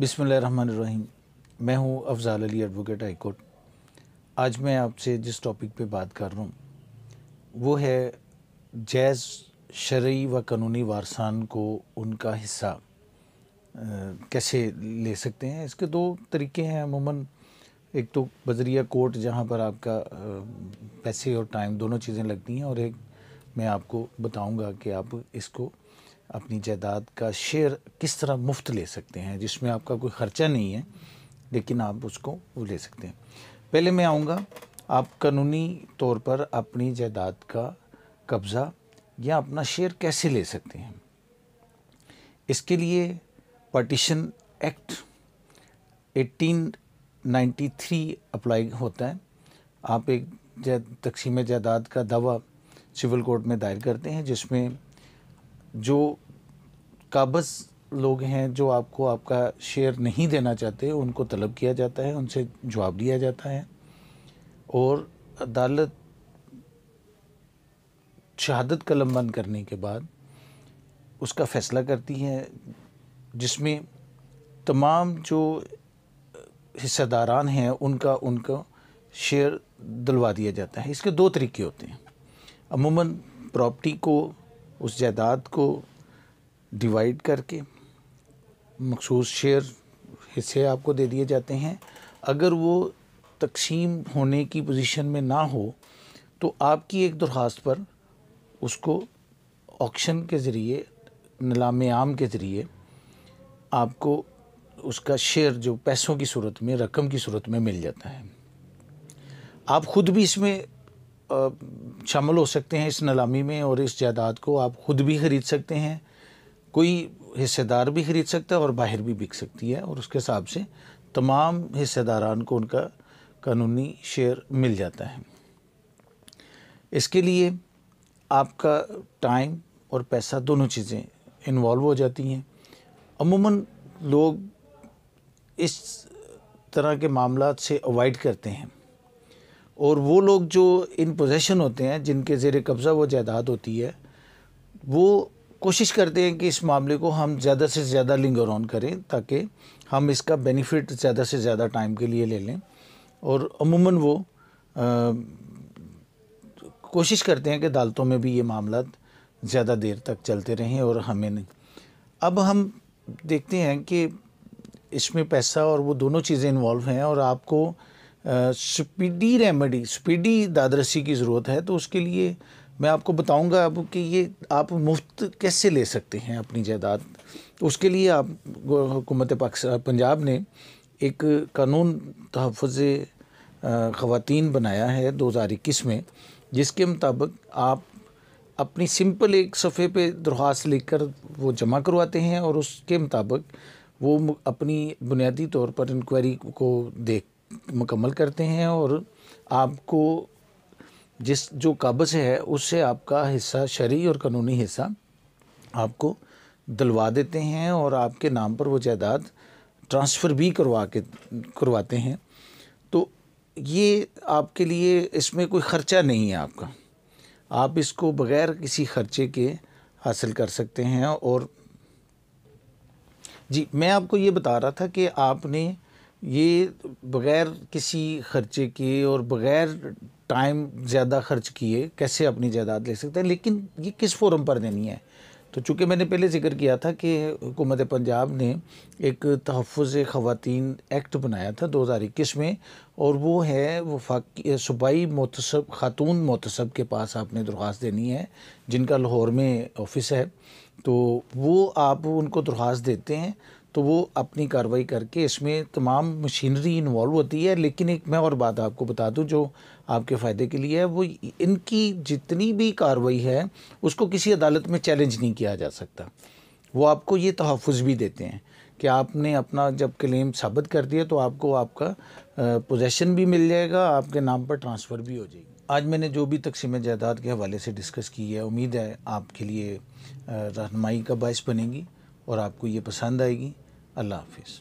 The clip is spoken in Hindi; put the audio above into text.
बिसमीम मैं हूं Afzal Ali advocate high court आज मैं आपसे जिस टॉपिक पे बात कर रहा हूं वो है जैज़ शर्य व कानूनी वारसान को उनका हिस्सा आ, कैसे ले सकते हैं इसके दो तरीके हैं अमूमन एक तो बजरिया कोर्ट जहां पर आपका आ, पैसे और टाइम दोनों चीज़ें लगती हैं और एक मैं आपको बताऊंगा कि आप इसको अपनी जायदाद का शेयर किस तरह मुफ्त ले सकते हैं जिसमें आपका कोई ख़र्चा नहीं है लेकिन आप उसको वो ले सकते हैं पहले मैं आऊँगा आप कानूनी तौर पर अपनी जायदाद का कब्ज़ा या अपना शेयर कैसे ले सकते हैं इसके लिए पार्टीशन एक्ट 1893 अप्लाई होता है आप एक तकसीम जायदाद का दावा सिविल कोर्ट में दायर करते हैं जिसमें जो काबज़ लोग हैं जो आपको आपका शेयर नहीं देना चाहते उनको तलब किया जाता है उनसे जवाब लिया जाता है और अदालत शहादत कलम बंद करने के बाद उसका फ़ैसला करती है जिसमें तमाम जो हिस्सेदारान हैं उनका उनका शेयर दिलवा दिया जाता है इसके दो तरीके होते हैं अमूमन प्रॉपर्टी को उस जायदाद को डिवाइड करके मखसूस शेयर हिस्से आपको दे दिए जाते हैं अगर वो तकसीम होने की पोजीशन में ना हो तो आपकी एक दरख्वास्त पर उसको ऑक्शन के ज़रिए नलाम आम के ज़रिए आपको उसका शेयर जो पैसों की सूरत में रकम की सूरत में मिल जाता है आप ख़ुद भी इसमें शामिल हो सकते हैं इस नलामी में और इस जायदाद को आप ख़ुद भी ख़रीद सकते हैं कोई हिस्सेदार भी खरीद सकता है और बाहर भी बिक सकती है और उसके हिसाब से तमाम हिस्सेदारान को उनका कानूनी शेयर मिल जाता है इसके लिए आपका टाइम और पैसा दोनों चीज़ें इन्वॉल्व हो जाती हैं अमूमन लोग इस तरह के मामला से अवॉइड करते हैं और वो लोग जो इन पोजेशन होते हैं जिनके ज़ेर कब्ज़ा वो जायदाद होती है वो कोशिश करते हैं कि इस मामले को हम ज़्यादा से ज़्यादा लिंगर ऑन करें ताकि हम इसका बेनिफिट ज़्यादा से ज़्यादा टाइम के लिए ले लें और अमूमन वो आ, कोशिश करते हैं कि अदालतों में भी ये मामला ज़्यादा देर तक चलते रहें और हमें नहीं अब हम देखते हैं कि इसमें पैसा और वो दोनों चीज़ें इन्वॉल्व हैं और आपको स्पीडी रेमेडी स्पीडी दादरसी की ज़रूरत है तो उसके लिए मैं आपको बताऊंगा अब कि ये आप मुफ्त कैसे ले सकते हैं अपनी जायदाद उसके लिए आप हुकूमत पाकिस्तान पंजाब ने एक कानून तहफ़ ख़वान बनाया है दो हज़ार इक्कीस में जिसके मुताबिक आप अपनी सिंपल एक सफ़े पे दरख्वास्त लिखकर वो जमा करवाते हैं और उसके मुताबिक वो अपनी बुनियादी तौर पर इंक्वायरी को देख मुकम्मल करते हैं और आपको जिस जो कब्ज है उससे आपका हिस्सा शरी और कानूनी हिस्सा आपको दिलवा देते हैं और आपके नाम पर वो जायदाद ट्रांसफ़र भी करवा के करवाते हैं तो ये आपके लिए इसमें कोई ख़र्चा नहीं है आपका आप इसको बग़ैर किसी ख़र्चे के हासिल कर सकते हैं और जी मैं आपको ये बता रहा था कि आपने ये बग़ैर किसी ख़र्चे के और बग़ैर टाइम ज़्यादा खर्च किए कैसे अपनी जायदाद ले सकते हैं लेकिन ये किस फोरम पर देनी है तो चूँकि मैंने पहले जिक्र किया था कि हुकूमत पंजाब ने एक तहफ़ ख़वान एक्ट बनाया था इक्कीस में और वो है वफाकी सूबाई मोतसब ख़ातून मोतसब के पास आपने दरख्वास्त देनी है जिनका लाहौर में ऑफिस है तो वो आप उनको दरख्वास्त देते हैं तो वो अपनी कार्रवाई करके इसमें तमाम मशीनरी इन्वॉल्व होती है लेकिन एक मैं और बात आपको बता दूं जो आपके फ़ायदे के लिए है वो इनकी जितनी भी कार्रवाई है उसको किसी अदालत में चैलेंज नहीं किया जा सकता वो आपको ये तहफ़ भी देते हैं कि आपने अपना जब क्लेम साबित कर दिया तो आपको आपका पोजेसन भी मिल जाएगा आपके नाम पर ट्रांसफ़र भी हो जाएगी आज मैंने जो भी तकसीम जायदाद के हवाले से डिस्कस की है उम्मीद है आपके लिए रहनमाई का बायस बनेगी और आपको ये पसंद आएगी الله حافظ